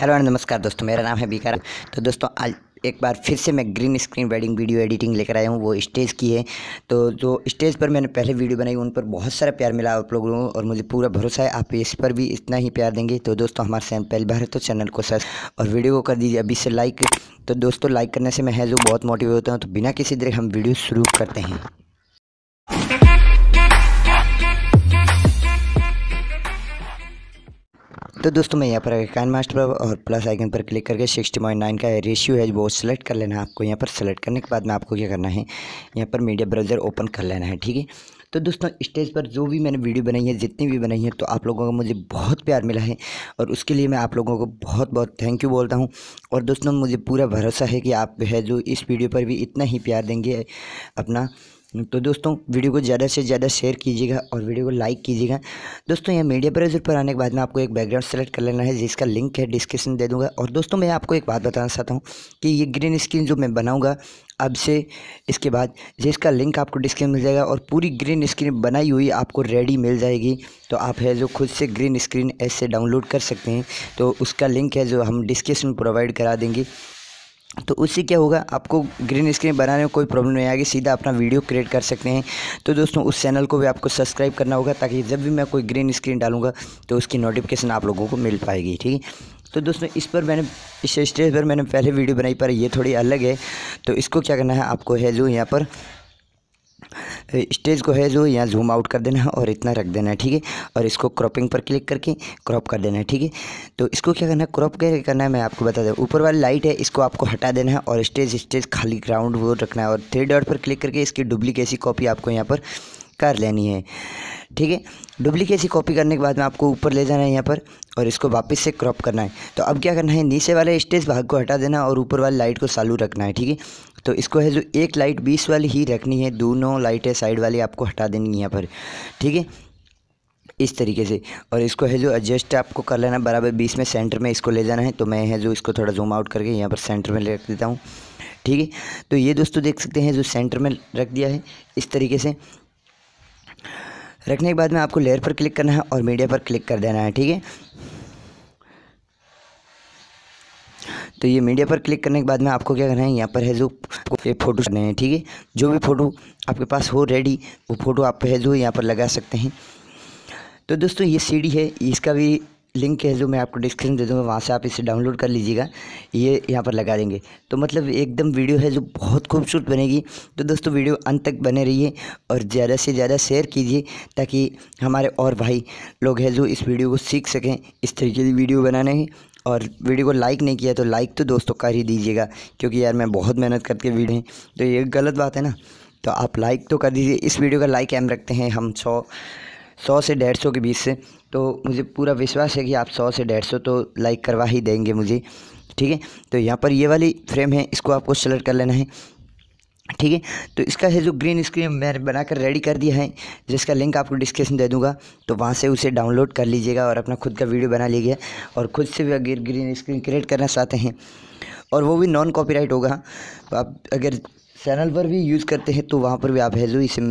hello and नमस्कार दोस्तों मेरा नाम है बीकार तो दोस्तों आज एक बार फिर से मैं green screen wedding video editing लेकर आया हूँ वो स्टेज की है तो जो स्टेज पर मैंने पहले वीडियो बनाई उन पर बहुत सारा प्यार मिला आप लोगों को और मुझे पूरा भरोसा है आप इस पर भी इतना ही प्यार देंगे तो दोस्तों हमारे चैनल पहली बार है तो चैनल को सर और वीडियो को कर दीजिए अभी से लाइक तो दोस्तों लाइक करने से मैं है जो बहुत मोटिवेट होता हूँ तो बिना किसी देर हम वीडियो शुरू करते हैं तो दोस्तों मैं यहाँ पर कैन मास्टर पर और प्लस आइकन पर क्लिक करके सिक्सटी पॉइंट नाइन का रेशियो है वो सेलेक्ट कर लेना है आपको यहाँ पर सेलेक्ट करने के बाद में आपको क्या करना है यहाँ पर मीडिया ब्राउज़र ओपन कर लेना है ठीक है तो दोस्तों स्टेज पर जो भी मैंने वीडियो बनाई है जितनी भी बनाई है तो आप लोगों का मुझे बहुत प्यार मिला है और उसके लिए मैं आप लोगों को बहुत बहुत थैंक यू बोलता हूँ और दोस्तों मुझे पूरा भरोसा है कि आप है जो इस वीडियो पर भी इतना ही प्यार देंगे अपना तो दोस्तों वीडियो को ज़्यादा से ज़्यादा शेयर कीजिएगा और वीडियो को लाइक कीजिएगा दोस्तों यहाँ मीडिया ब्राउजर पर आने के बाद में आपको एक बैकग्राउंड सेलेक्ट कर लेना है जिसका लिंक है डिस्क्रिप्शन दे दूँगा और दोस्तों मैं आपको एक बात बताना चाहता हूँ कि ये ग्रीन स्क्रीन जो मैं बनाऊँगा अब से इसके बाद जिसका लिंक आपको डिस्क्रिप्शन मिल जाएगा और पूरी ग्रीन स्क्रीन बनाई हुई आपको रेडी मिल जाएगी तो आप है जो खुद से ग्रीन स्क्रीन ऐसे डाउनलोड कर सकते हैं तो उसका लिंक है जो हम डिस्क्रिप्शन प्रोवाइड करा देंगे तो उससे क्या होगा आपको ग्रीन स्क्रीन बनाने में कोई प्रॉब्लम नहीं आएगी सीधा अपना वीडियो क्रिएट कर सकते हैं तो दोस्तों उस चैनल को भी आपको सब्सक्राइब करना होगा ताकि जब भी मैं कोई ग्रीन स्क्रीन डालूंगा तो उसकी नोटिफिकेशन आप लोगों को मिल पाएगी ठीक है तो दोस्तों इस पर मैंने इस स्टेज पर मैंने पहले वीडियो बनाई पर ये थोड़ी अलग है तो इसको क्या करना है आपको है जो यहाँ पर स्टेज को है जो यहाँ जूम आउट कर देना है और इतना रख देना है ठीक है और इसको क्रॉपिंग पर क्लिक करके क्रॉप कर देना है ठीक है तो इसको क्या करना है क्रॉप कैसे करना है मैं आपको बता दें ऊपर वाली लाइट है इसको आपको हटा देना है और स्टेज स्टेज खाली ग्राउंड वो रखना है और थ्री डॉट पर क्लिक करके इसकी डुप्लीकेसी कॉपी आपको यहाँ पर कर लेनी है ठीक है डुप्लीकेसी कॉपी करने के बाद में आपको ऊपर ले जाना है यहाँ पर और इसको वापस से क्रॉप करना है तो अब क्या करना है नीचे वाले स्टेज भाग को हटा देना और ऊपर वाली लाइट को चालू रखना है ठीक है तो इसको है जो एक लाइट बीस वाली ही रखनी है दोनों लाइटें साइड वाली आपको हटा देनी यहाँ पर ठीक है इस तरीके से और इसको है जो एडजस्ट आपको कर लेना बराबर बीस में सेंटर में इसको ले जाना है तो मैं है जो इसको थोड़ा जूम आउट करके यहाँ पर सेंटर में ले रख देता हूँ ठीक है तो ये दोस्तों देख सकते हैं जो सेंटर में रख दिया है इस तरीके से रखने के बाद में आपको लेयर पर क्लिक करना है और मीडिया पर क्लिक कर देना है ठीक है तो ये मीडिया पर क्लिक करने के बाद में आपको क्या करना है यहाँ पर है जो आपको फ़ोटो करने हैं ठीक है जो भी फ़ोटो आपके पास हो रेडी वो फ़ोटो आप है जो यहाँ पर लगा सकते हैं तो दोस्तों ये सीडी है इसका भी लिंक है जो मैं आपको डिस्क्रिप्शन दे दूँगा वहाँ से आप इसे डाउनलोड कर लीजिएगा ये यहाँ पर लगा देंगे तो मतलब एकदम वीडियो है जो बहुत खूबसूरत बनेगी तो दोस्तों वीडियो अंत तक बने रहिए और ज़्यादा से ज़्यादा शेयर कीजिए ताकि हमारे और भाई लोग हैं जो इस वीडियो को सीख सकें इस तरीके की वीडियो बनाने हैं और वीडियो को लाइक नहीं किया तो लाइक तो दोस्तों कर ही दीजिएगा क्योंकि यार मैं बहुत मेहनत करके वीडियो तो ये गलत बात है ना तो आप लाइक तो कर दीजिए इस वीडियो का लाइक एम रखते हैं हम सौ सौ से डेढ़ सौ के बीच से तो मुझे पूरा विश्वास है कि आप सौ से डेढ़ सौ तो लाइक करवा ही देंगे मुझे ठीक है तो यहाँ पर ये वाली फ्रेम है इसको आपको सेलेक्ट कर लेना है ठीक है तो इसका है जो ग्रीन स्क्रीन मैंने बनाकर रेडी कर दिया है जिसका लिंक आपको डिस्क्रिप्शन दे दूंगा तो वहाँ से उसे डाउनलोड कर लीजिएगा और अपना खुद का वीडियो बना लीजिए और खुद से भी अगर ग्रीन स्क्रीन क्रिएट करना चाहते हैं और वो भी नॉन कॉपीराइट होगा तो आप अगर चैनल पर भी यूज़ करते हैं तो वहाँ पर भी आप है जो इसे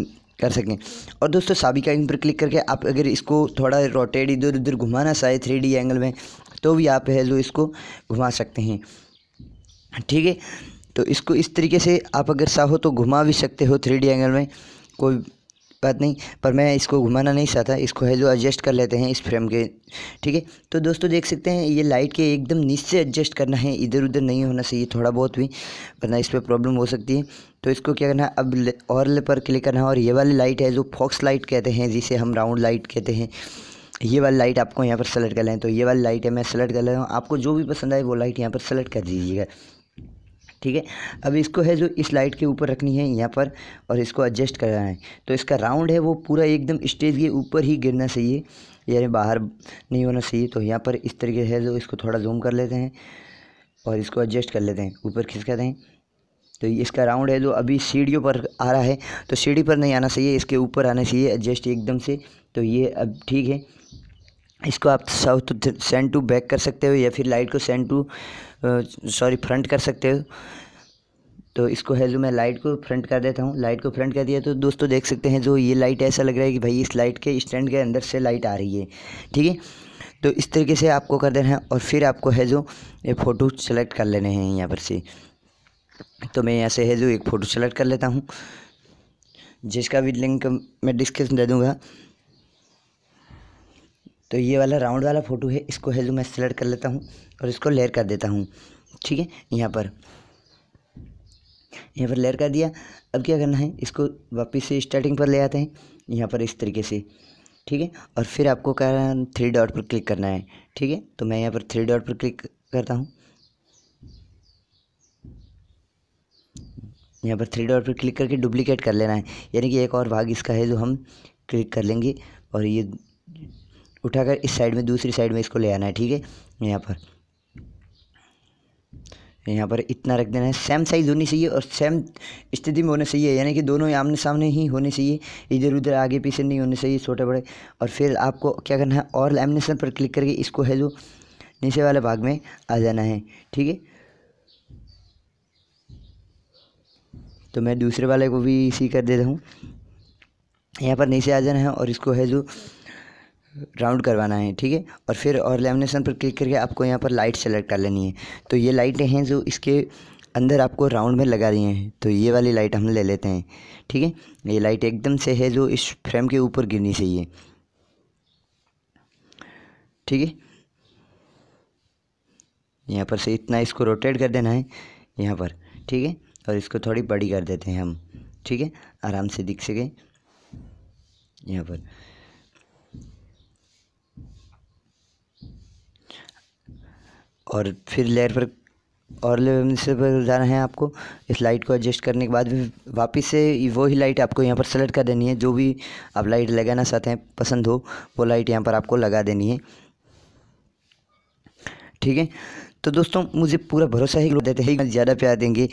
कर सकें और दोस्तों साबिका इन पर क्लिक करके आप अगर इसको थोड़ा रोटेड इधर उधर घुमाना चाहे थ्री डी एंगल में तो भी आप है जो इसको घुमा सकते हैं ठीक है तो इसको इस तरीके से आप अगर चाहो तो घुमा भी सकते हो थ्री डी एंगल में कोई बात नहीं पर मैं इसको घुमाना नहीं चाहता इसको है जो एडजस्ट कर लेते हैं इस फ्रेम के ठीक है तो दोस्तों देख सकते हैं ये लाइट के एकदम नीचे एडजस्ट करना है इधर उधर नहीं होना चाहिए थोड़ा बहुत भी वरना इस पर प्रॉब्लम हो सकती है तो इसको क्या करना है अब और ले पर क्लिक करना है और ये वाली लाइट है जो फॉक्स लाइट कहते हैं जिसे हम राउंड लाइट कहते हैं ये वाली लाइट आपको यहाँ पर सेलेक्ट कर लें तो ये वाली लाइट है मैं सेलेक्ट कर रहा हूँ आपको जो भी पसंद आए वो लाइट यहाँ पर सेलेक्ट कर दीजिएगा ठीक है अब इसको है जो इस लाइट के ऊपर रखनी है यहाँ पर और इसको एडजस्ट करना है तो इसका राउंड है वो पूरा एकदम स्टेज के ऊपर ही गिरना चाहिए यानी बाहर नहीं होना चाहिए तो यहाँ पर इस तरीके से जो इसको थोड़ा जूम कर लेते हैं और इसको एडजस्ट कर लेते हैं ऊपर खिसकाते हैं तो इसका राउंड है जो अभी सीढ़ियों पर आ रहा है तो सीढ़ी पर नहीं आना चाहिए इसके ऊपर आना चाहिए एडजस्ट एकदम से तो ये अब ठीक है इसको आप साउथ सेंड टू बैक कर सकते हो या फिर लाइट को सेंड टू सॉरी फ्रंट कर सकते हो तो इसको है जो मैं लाइट को फ्रंट कर देता हूँ लाइट को फ्रंट कर दिया तो दोस्तों देख सकते हैं जो ये लाइट ऐसा लग रहा है कि भाई इस लाइट के स्टैंड के अंदर से लाइट आ रही है ठीक है तो इस तरीके से आपको कर देना है और फिर आपको है जो ये फ़ोटो सेलेक्ट कर लेने हैं यहाँ पर से तो मैं यहाँ से है जो एक फ़ोटो सेलेक्ट कर लेता हूँ जिसका भी लिंक मैं डिस्क्रिप्शन दे दूँगा तो ये वाला राउंड वाला फ़ोटो है इसको है जो मैं सेलेक्ट कर लेता हूँ और इसको लेयर कर देता हूँ ठीक है यहाँ पर यहाँ पर लेयर कर दिया अब क्या करना है इसको वापस से स्टार्टिंग पर ले आते हैं यहाँ पर इस तरीके से ठीक है और फिर आपको कह थ्री डॉट पर क्लिक करना है ठीक है तो मैं यहाँ पर थ्री डॉट पर क्लिक करता हूँ यहाँ पर थ्री डॉट पर क्लिक करके डुप्लीकेट कर लेना है यानी कि एक और भाग इसका है जो हम क्लिक कर लेंगे और ये उठाकर इस साइड में दूसरी साइड में इसको ले आना है ठीक है यहाँ पर यहाँ पर इतना रख देना है सेम साइज़ होनी चाहिए और सेम स्थिति में होना चाहिए यानी कि दोनों आमने सामने ही होने चाहिए इधर उधर आगे पीछे नहीं होने चाहिए छोटे बड़े और फिर आपको क्या करना है और लेमिनेशन पर क्लिक करके इसको है जो नीचे वाले भाग में आ जाना है ठीक है तो मैं दूसरे वाले को भी इसी कर देता हूँ यहाँ पर नीचे आ जाना है और इसको है जो राउंड करवाना है ठीक है और फिर और लेमिनेशन पर क्लिक करके आपको यहाँ पर लाइट सेलेक्ट कर लेनी है तो ये लाइटें हैं जो इसके अंदर आपको राउंड में लगा रही हैं तो ये वाली लाइट हम ले लेते हैं ठीक है ये लाइट एकदम से है जो इस फ्रेम के ऊपर गिरनी चाहिए ठीक है यहाँ पर से इतना इसको रोटेट कर देना है यहाँ पर ठीक है और इसको थोड़ी बड़ी कर देते हैं हम ठीक है आराम से दिख सके यहाँ पर और फिर लेयर पर और लेवल पर पर जाना है आपको इस लाइट को एडजस्ट करने के बाद भी वापस से वो ही लाइट आपको यहाँ पर सेलेक्ट कर देनी है जो भी आप लाइट लगाना चाहते हैं पसंद हो वो लाइट यहाँ पर आपको लगा देनी है ठीक है तो दोस्तों मुझे पूरा भरोसा ही देते हैं ज़्यादा प्यार देंगे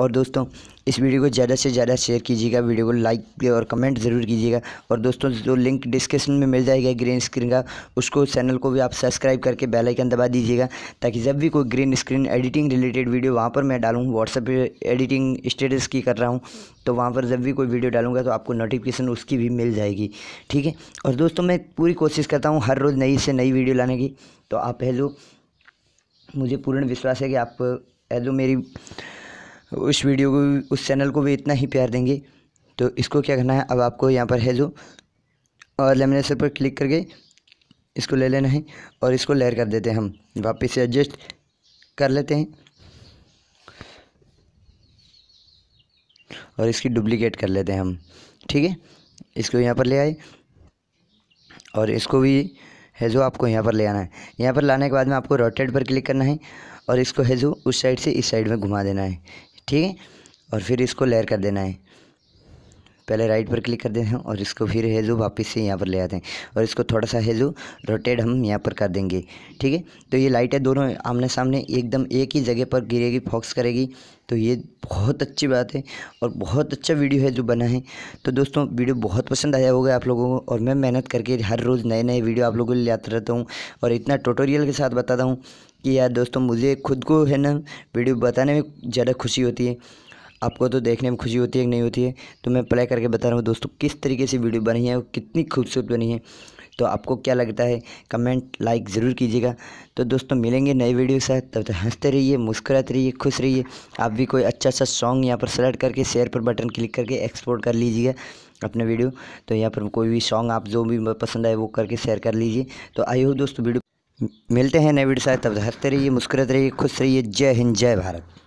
और दोस्तों इस वीडियो को ज़्यादा से ज़्यादा शेयर कीजिएगा वीडियो को लाइक और कमेंट ज़रूर कीजिएगा और दोस्तों जो लिंक डिस्क्रिप्शन में मिल जाएगा ग्रीन स्क्रीन का उसको चैनल को भी आप सब्सक्राइब करके बेल आइकन दबा दीजिएगा ताकि जब भी कोई green screen editing related video वहाँ पर मैं डालूँ व्हाट्सएप पर एडिटिंग स्टेटस की कर रहा हूँ तो वहाँ पर जब भी कोई वीडियो डालूंगा तो आपको नोटिफिकेशन उसकी भी मिल जाएगी ठीक है और दोस्तों मैं पूरी कोशिश करता हूँ हर रोज़ नई से नई वीडियो लाने की तो आप हेलो मुझे पूर्ण विश्वास है कि आप हेलो मेरी उस वीडियो को उस चैनल को भी इतना ही प्यार देंगे तो इसको क्या करना है अब आपको यहाँ पर है जो और लेमिनेशन पर क्लिक करके इसको ले लेना है और इसको लेयर कर देते हैं हम वापस से एडजस्ट कर लेते हैं और इसकी डुप्लीकेट कर लेते हैं हम ठीक है इसको यहाँ पर ले आए और इसको भी है जो आपको यहाँ पर ले आना है यहाँ पर लाने के बाद में आपको रोटेट पर क्लिक करना है और इसको है जो उस साइड से इस साइड में घुमा देना है ठीक है और फिर इसको लेयर कर देना है पहले राइट पर क्लिक कर देते हैं और इसको फिर हेजू वापस से यहाँ पर ले आते हैं और इसको थोड़ा सा हेजू रोटेट हम यहाँ पर कर देंगे ठीक है तो ये लाइट है दोनों आमने सामने एकदम एक ही जगह पर गिरेगी फोक्स करेगी तो ये बहुत अच्छी बात है और बहुत अच्छा वीडियो है जो बना है तो दोस्तों वीडियो बहुत पसंद आया होगा आप लोगों को और मैं मेहनत करके हर रोज़ नए नए वीडियो आप लोगों को ले रहता हूँ और इतना टोटोरियल के साथ बताता हूँ कि यार दोस्तों मुझे खुद को है ना वीडियो बताने में ज़्यादा खुशी होती है आपको तो देखने में खुशी होती है कि नहीं होती है तो मैं प्ले करके बता रहा हूँ दोस्तों किस तरीके से वीडियो बनी है और कितनी खूबसूरत बनी है तो आपको क्या लगता है कमेंट लाइक ज़रूर कीजिएगा तो दोस्तों मिलेंगे नए वीडियो के साथ तब तक हंसते रहिए मुस्कुराते रहिए खुश रहिए आप भी कोई अच्छा सा सॉन्ग यहाँ पर सेलेक्ट करके शेयर पर बटन क्लिक करके एक्सपोर्ट कर लीजिएगा अपने वीडियो तो यहाँ पर कोई भी सॉन्ग आप जो भी पसंद आए वो करके शेयर कर लीजिए तो आई हो दोस्तों वीडियो मिलते हैं नए वीडियो साथ तब हंसते रहिए मुस्कुराते रहिए खुश रहिए जय हिंद जय भारत